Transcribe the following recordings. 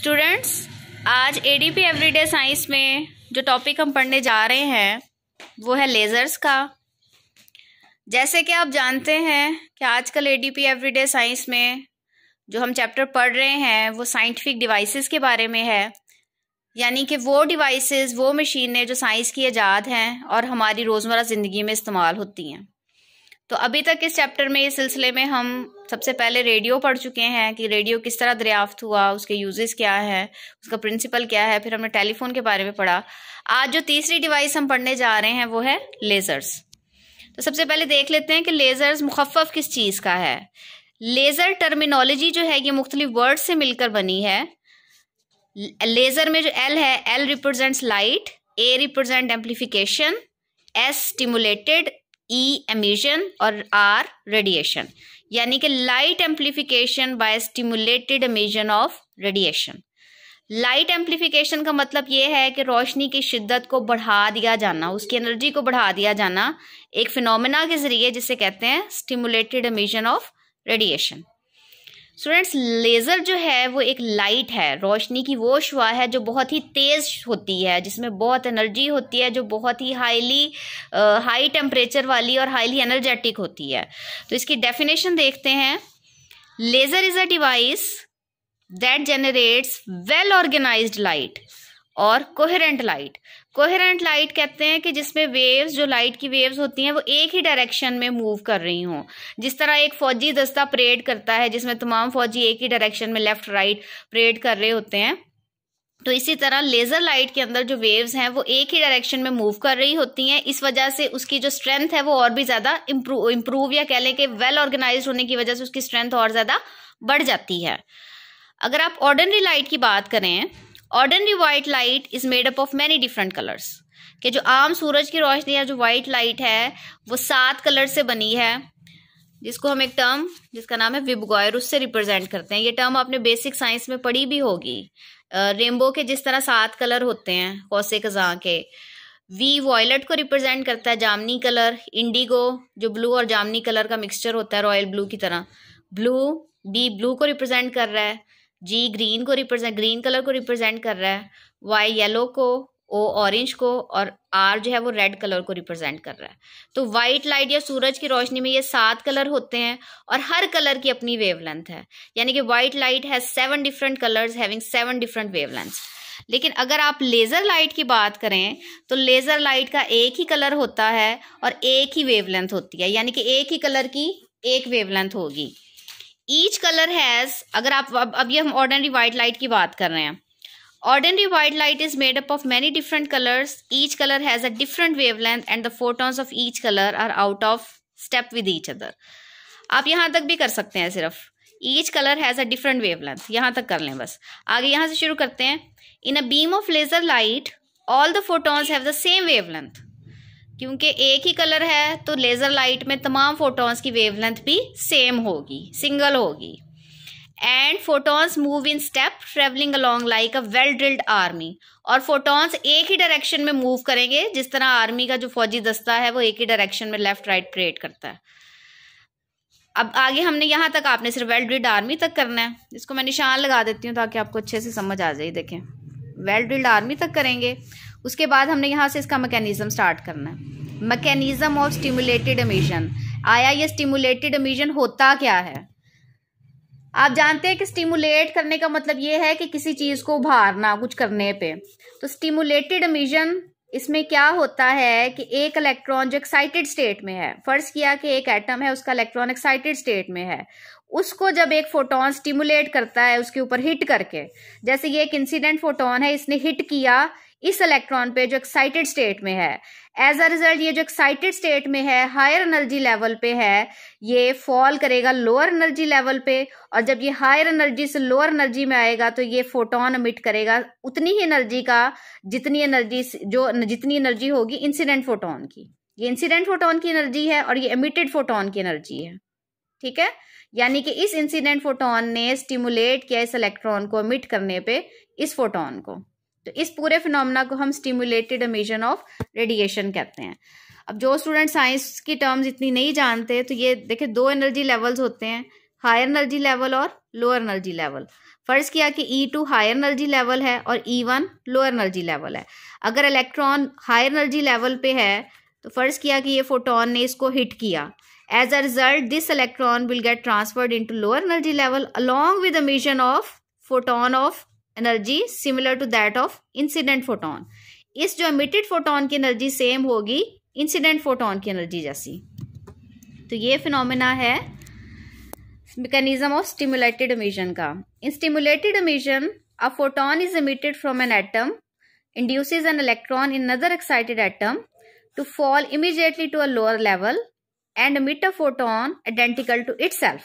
Students आज ADP everyday science में जो टॉपिक हम पढ़ने जा रहे हैं वो है लेज़र्स का जैसे कि आप जानते हैं कि आजकल एडीपी एवरीडे साइंस में जो हम चैप्टर पढ़ रहे हैं वो साइंटिफिक डिवाइसेस के बारे में है यानी कि वो डिवाइसेस वो मशीनें जो साइंस की ईजाद हैं और हमारी रोज़मर्रा ज़िंदगी में इस्तेमाल होती हैं तो अभी तक इस चैप्टर में इस सिलसिले में हम सबसे पहले रेडियो पढ़ चुके हैं कि रेडियो किस तरह दरियाफ्त हुआ उसके यूजेस क्या है उसका प्रिंसिपल क्या है फिर हमने टेलीफोन के बारे में पढ़ा आज जो तीसरी डिवाइस हम पढ़ने जा रहे हैं वो है लेज़र्स तो सबसे पहले देख लेते हैं कि लेज़र्स मुखफ़ किस चीज़ का है लेज़र टर्मिनोलॉजी जो है ये मुख्तलिफ वर्ड से मिलकर बनी है लेज़र में जो एल है L represents light A represent amplification S stimulated E e emission और आर रेडिएशन यानी कि light amplification by stimulated emission of radiation light amplification का मतलब यह है कि रोशनी की शिद्दत को बढ़ा दिया जाना उसकी एनर्जी को बढ़ा दिया जाना एक फिनोमिना के जरिए जिसे कहते हैं stimulated emission of radiation students laser जो है वो एक लाइट है रोशनी की वो शुआ है जो बहुत ही तेज़ होती है जिसमें बहुत एनर्जी होती है जो बहुत ही हाईली हाई टेम्परेचर वाली और हाईली एनर्जेटिक होती है तो इसकी डेफिनेशन देखते हैं laser is a device that generates well organized light और कोहेरेंट लाइट कोहेरेंट लाइट कहते हैं कि जिसमें वेव्स जो लाइट की वेव्स होती हैं वो एक ही डायरेक्शन में मूव कर रही हों जिस तरह एक फौजी दस्ता परेड करता है जिसमें तमाम फौजी एक ही डायरेक्शन में लेफ्ट राइट परेड कर रहे होते हैं तो इसी तरह लेजर लाइट के अंदर जो वेव्स हैं वो एक ही डायरेक्शन में मूव कर रही होती हैं इस वजह से उसकी जो स्ट्रेंथ है वो और भी ज्यादा इंप्रूव या कह लें कि वेल ऑर्गेनाइज होने की वजह से उसकी स्ट्रेंथ और ज्यादा बढ़ जाती है अगर आप ऑर्डनरी लाइट की बात करें ordinary white light is made up of many different colours कि जो आम सूरज की रोशनी या जो वाइट लाइट है वो सात कलर से बनी है जिसको हम एक टर्म जिसका नाम है विबगॉयर उससे रिप्रेजेंट करते हैं ये टर्म आपने बेसिक साइंस में पढ़ी भी होगी रेनबो के जिस तरह सात कलर होते हैं कौसे कजा के वी वॉयलेट को रिप्रेजेंट करता है जामनी कलर इंडिगो जो ब्लू और जामनी कलर का मिक्सचर होता है रॉयल ब्लू की तरह ब्लू बी ब्लू को रिप्रेजेंट कर रहा है जी ग्रीन को रिप्रेजेंट ग्रीन कलर को रिप्रेजेंट कर रहा है वाई येलो को ओ ऑरेंज को और आर जो है वो रेड कलर को रिप्रेजेंट कर रहा है तो वाइट लाइट या सूरज की रोशनी में ये सात कलर होते हैं और हर कलर की अपनी वेवलेंथ है यानी कि white light has seven different colours having seven different wavelength लेकिन अगर आप लेज़र लाइट की बात करें तो लेज़र लाइट का एक ही कलर होता है और एक ही वेवलेंथ होती है यानी कि एक ही कलर की एक वेवलेंथ होगी ईच कलर हैज अगर आप अब अभी हम ऑर्डनरी वाइट लाइट की बात कर रहे हैं ordinary white light is made up of many different colour each colour has a different wavelength and the photo of each colour are out of step with each other आप यहां तक भी कर सकते हैं सिर्फ each colour has a different wavelength यहां तक कर लें बस आगे यहां से शुरू करते हैं in a beam of laser light all the photons have the same wave length क्योंकि एक ही कलर है तो लेज़र लाइट में तमाम फोटोन्स की वेवलेंथ भी सेम होगी सिंगल होगी and photons move in step travelling along like a well drilled army और फोटोन्स एक ही डायरेक्शन में मूव करेंगे जिस तरह आर्मी का जो फौजी दस्ता है वो एक ही डायरेक्शन में लेफ्ट राइट क्रिएट करता है अब आगे हमने यहाँ तक आपने सिर्फ वेल ड्रिल्ड आर्मी तक करना है इसको मैं निशान लगा देती हूँ ताकि आपको अच्छे से समझ आ जाए देखें वेल ड्रिल्ड आर्मी तक करेंगे उसके बाद हमने यहाँ से इसका मैकेनिज़्म स्टार्ट करना है मैकेनिज़्म ऑफ स्टिमुलेटेड अमीजन आया ये स्टिमुलेटेड अमीजन होता क्या है आप जानते हैं कि स्टिमुलेट करने का मतलब ये है कि किसी चीज़ को उभारना कुछ करने पे तो स्टिमुलेटेड अमीजन इसमें क्या होता है कि एक इलेक्ट्रॉन जो एक्साइटेड स्टेट में है फर्ज किया कि एक एटम है उसका इलेक्ट्रॉन एक्साइटेड स्टेट में है उसको जब एक फोटोन स्टिमुलेट करता है उसके ऊपर हिट करके जैसे ये एक इंसिडेंट फोटोन है इसने हिट किया इस इलेक्ट्रॉन पे जो एक्साइटेड स्टेट में है एज अ रिजल्ट ये जो एक्साइटेड स्टेट में है हायर एनर्जी लेवल पे है ये फॉल करेगा लोअर एनर्जी लेवल पे और जब ये हायर एनर्जी से लोअर एनर्जी में आएगा तो ये फोटोन अमिट करेगा उतनी ही एनर्जी का जितनी एनर्जी जो जितनी एनर्जी होगी इंसिडेंट फोटोन की ये इंसिडेंट फोटोन की एनर्जी है और ये एमिटेड फोटोन की एनर्जी है ठीक है यानी कि इस इंसिडेंट फोटोन ने स्टिमुलेट किया इस इलेक्ट्रॉन को अमिट करने पे इस फोटोन को तो इस पूरे फिनोमिना को हम स्टिमुलेटेड अमीजन ऑफ रेडिएशन कहते हैं अब जो स्टूडेंट साइंस की टर्म्स इतनी नहीं जानते तो ये देखिए दो एनर्जी लेवल्स होते हैं हायर एनर्जी लेवल और लोअर एनर्जी लेवल फर्ज किया कि E two higher energy level है और E one lower energy level है अगर इलेक्ट्रॉन हायर एनर्जी लेवल पे है तो फर्ज किया कि ये फोटोन ने इसको हिट किया as a result this electron will get transferred into lower energy level along with the mission of photon of energy similar to that of incident photon इस जो एमिटेड फोटोन की एनर्जी सेम होगी incident photon की energy जैसी तो ये phenomena है mechanism of stimulated emission का in stimulated emission a photon is emitted from an atom induces an electron in other excited atom to fall immediately to a level and and emit a photon identical to itself.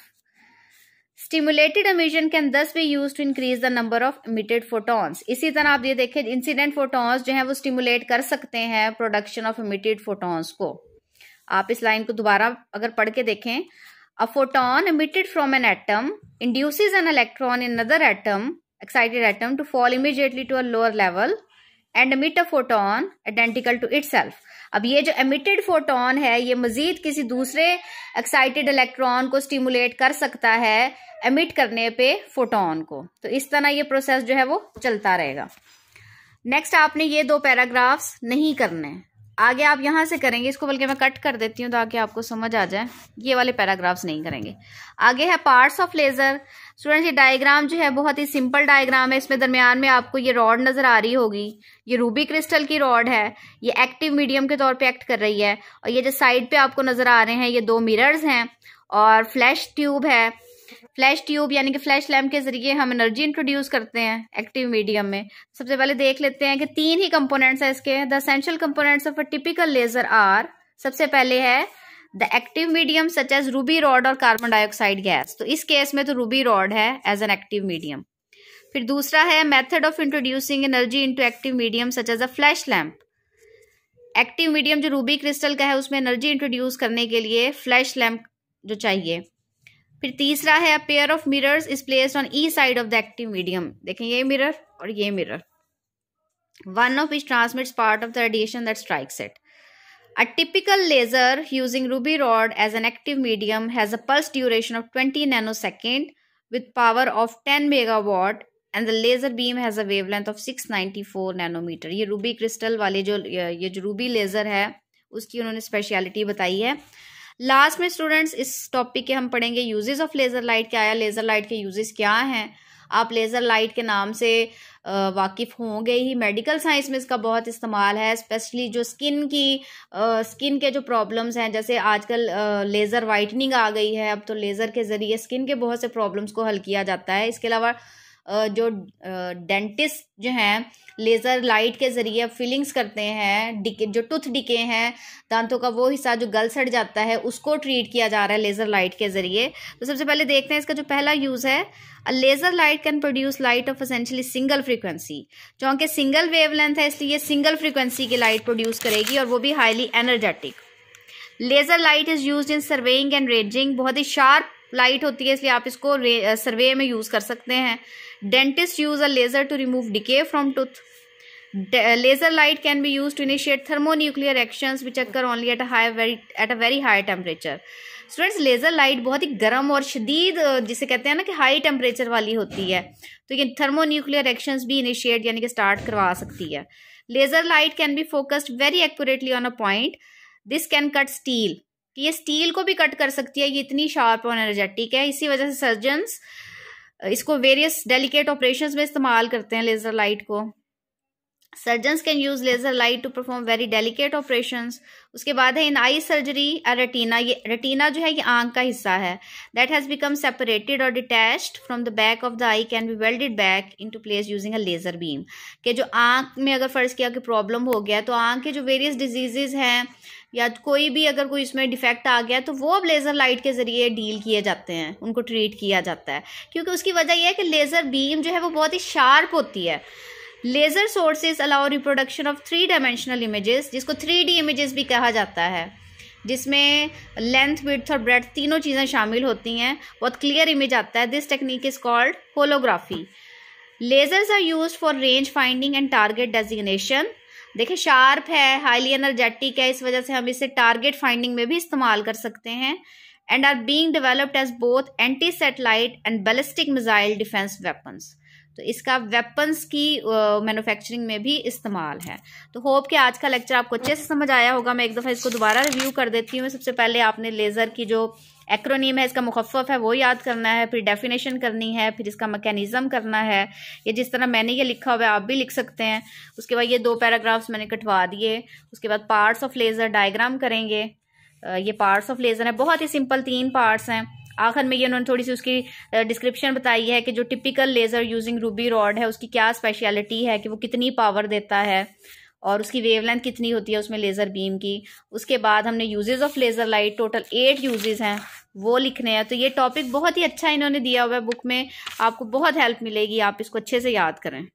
Stimulated emission can thus be use to increase the number of emitted photons इसी तरह आप ये देखें incident photons जो है वो stimulate कर सकते हैं प्रोडक्शन ऑफ इमिटेड फोटोन्स को आप इस लाइन को दोबारा अगर पढ़ के देखें a photon emitted from an atom induces an electron in other atom excited atom to fall immediately to a lower level and emit a photon identical to self अब ये जो एमिटेड फोटोन है ये मजीद किसी दूसरे एक्साइटेड इलेक्ट्रॉन को stimulate कर सकता है एमिट करने पे फोटोन को तो इस तरह ये प्रोसेस जो है वो चलता रहेगा नेक्स्ट आपने ये दो पैराग्राफ्स नहीं करने आगे आप यहाँ से करेंगे इसको बल्कि मैं कट कर देती हूँ ताकि आपको समझ आ जाए ये वाले पैराग्राफ्स नहीं करेंगे आगे है पार्ट्स ऑफ लेज़र स्टूडेंट्स ये डायग्राम जो है बहुत ही सिंपल डायग्राम है इसमें दरमियान में आपको ये रॉड नज़र आ रही होगी ये रूबी क्रिस्टल की रॉड है ये एक्टिव मीडियम के तौर पर एक्ट कर रही है और ये जो साइड पर आपको नज़र आ रहे हैं ये दो मिरर्स हैं और फ्लैश ट्यूब है फ्लैश ट्यूब यानी कि फ्लैश लैम्प के जरिए हम एनर्जी इंट्रोड्यूस करते हैं एक्टिव मीडियम में सबसे पहले देख लेते हैं कि तीन ही कंपोनेंट्स हैं इसके the essential components of a typical laser are सबसे पहले है the active medium such as ruby rod और कार्बन डाइऑक्साइड गैस तो इस केस में तो रूबी रॉड है एज एन एक्टिव मीडियम फिर दूसरा है method of introducing energy into active medium such as a flash lamp active medium जो रूबी क्रिस्टल का है उसमें एनर्जी इंट्रोड्यूस करने के लिए फ्लैश लैम्प जो चाहिए फिर तीसरा है a pair of mirrors is placed on each side of the active medium देखें ये मिरर और ये mirror one of each transmits part of the radiation that strikes it A typical laser using ruby rod as an active medium has a pulse duration of 20 nanosecond with power of 10 megawatt and the laser beam has a wavelength of 694 nanometer. ये ruby crystal वाले जो ये जो ruby laser है उसकी उन्होंने speciality बताई है लास्ट में स्टूडेंट्स इस टॉपिक के हम पढ़ेंगे यूजेस ऑफ लेज़र लाइट क्या है लेज़र लाइट के यूजेस क्या हैं आप लेज़र लाइट के नाम से वाकिफ़ होंगे ही मेडिकल साइंस में इसका बहुत इस्तेमाल है स्पेशली जो स्किन की आ, स्किन के जो प्रॉब्लम्स हैं जैसे आजकल लेज़र वाइटनिंग आ गई है अब तो लेज़र के ज़रिए स्किन के बहुत से प्रॉब्लम्स को हल किया जाता है इसके अलावा जो डेंटिस्ट जो हैं लेज़र लाइट के ज़रिए फिलिंग्स करते हैं डिके जो टूथ डिके हैं दांतों का वो हिस्सा जो गल सड़ जाता है उसको ट्रीट किया जा रहा है लेज़र लाइट के ज़रिए तो सबसे पहले देखते हैं इसका जो पहला यूज़ है a laser light can produce light of essentially single frequency जो कि सिंगल वेव है इसलिए सिंगल फ्रिक्वेंसी की लाइट प्रोड्यूस करेगी और वो भी highly energetic laser light is use in surveying and ranging बहुत ही शार्प लाइट होती है इसलिए आप इसको सर्वे में यूज़ कर सकते हैं dentist use a laser to remove decay from tooth laser light can be use to initiate thermonuclear actions which occur only at a very very at a very high students laser light बहुत ही गर्म और शदीद जिसे कहते हैं ना कि हाई टेम्परेचर वाली होती है तो ये थर्मोन्यूक्लियर एक्शंस भी इनिशिएट यानी कि स्टार्ट करवा सकती है laser light can be focused very accurately on a point this can cut steel कि ये स्टील को भी कट कर सकती है ये इतनी शार्प और एनर्जेटिक है इसी वजह से सर्जन इसको वेरियस डेलिकेट ऑपरेशन में इस्तेमाल करते हैं लेज़र लाइट को surgeon can use laser light to perform very delicate operation उसके बाद है इन आई सर्जरी रेटीना ये रेटीना जो है ये आंख का हिस्सा है दैट हैज़ बिकम सेपरेटेड और detached from the back of the eye can be welded back into place using a laser beam के जो आंख में अगर फर्ज किया कि प्रॉब्लम हो गया तो आंख के जो वेरियस डिजीजेज हैं या कोई भी अगर कोई इसमें डिफेक्ट आ गया तो वो अब लेज़र लाइट के ज़रिए डील किए जाते हैं उनको ट्रीट किया जाता है क्योंकि उसकी वजह यह है कि लेज़र बीम जो है वो बहुत ही शार्प होती है laser sources allow reproduction of three dimensional images जिसको थ्री डी इमेजेस भी कहा जाता है जिसमें लेंथ विड्थ और ब्रेथ तीनों चीज़ें शामिल होती हैं बहुत क्लियर इमेज आता है this technique is called holography lasers are use for range finding and target designation देखिए शार्प है हाईली एनर्जेटिक है इस वजह से हम इसे टारगेट फाइंडिंग में भी इस्तेमाल कर सकते हैं and are being developed as both anti satellite and ballistic missile defence weapons तो इसका वेपन्स की मैन्युफैक्चरिंग uh, में भी इस्तेमाल है तो होप कि आज का लेक्चर आपको अच्छे से समझ आया होगा मैं एक दफ़ा इसको दोबारा रिव्यू कर देती हूँ सबसे पहले आपने लेज़र की जो एक्रोनीम है इसका मुखफ़ है वो याद करना है फिर डेफिनेशन करनी है फिर इसका मकैनिज़म करना है ये जिस तरह मैंने ये लिखा हुआ है आप भी लिख सकते हैं उसके बाद ये दो पैराग्राफ्स मैंने कटवा दिए उसके बाद पार्ट्स ऑफ लेज़र डायग्राम करेंगे ये पार्ट्स ऑफ लेज़र है बहुत ही सिंपल तीन पार्ट्स हैं आखिर में ये उन्होंने थोड़ी सी उसकी डिस्क्रिप्शन बताई है कि जो typical laser using ruby rod है उसकी क्या स्पेशलिटी है कि वो कितनी पावर देता है और उसकी वेवलेंथ कितनी होती है उसमें लेज़र बीम की उसके बाद हमने uses of laser light total eight uses हैं वो लिखने हैं तो ये टॉपिक बहुत ही अच्छा इन्होंने दिया हुआ है बुक में आपको बहुत हेल्प मिलेगी आप इसको अच्छे से याद करें